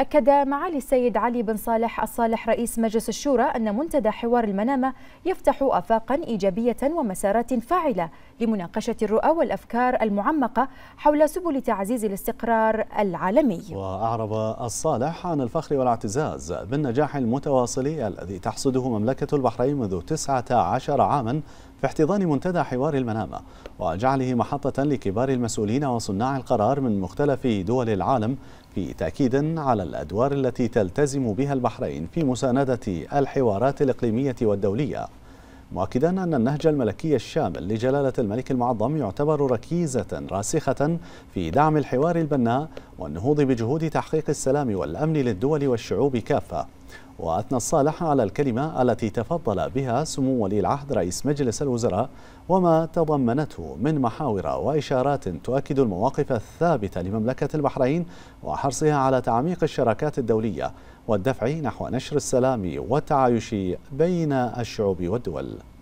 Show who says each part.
Speaker 1: أكد معالي السيد علي بن صالح الصالح رئيس مجلس الشورى أن منتدى حوار المنامة يفتح آفاقا إيجابية ومسارات فاعلة لمناقشة الرؤى والأفكار المعمقة حول سبل تعزيز الاستقرار العالمي
Speaker 2: وأعرب الصالح عن الفخر والاعتزاز بالنجاح المتواصل الذي تحصده مملكة البحرين منذ 19 عاما في احتضان منتدى حوار المنامة وجعله محطة لكبار المسؤولين وصناع القرار من مختلف دول العالم في تأكيد على الأدوار التي تلتزم بها البحرين في مساندة الحوارات الإقليمية والدولية مؤكدا أن النهج الملكي الشامل لجلالة الملك المعظم يعتبر ركيزة راسخة في دعم الحوار البناء والنهوض بجهود تحقيق السلام والأمن للدول والشعوب كافة وأثنى الصالح على الكلمة التي تفضل بها سمو ولي العهد رئيس مجلس الوزراء وما تضمنته من محاور وإشارات تؤكد المواقف الثابتة لمملكة البحرين وحرصها على تعميق الشراكات الدولية والدفع نحو نشر السلام والتعايش بين الشعوب والدول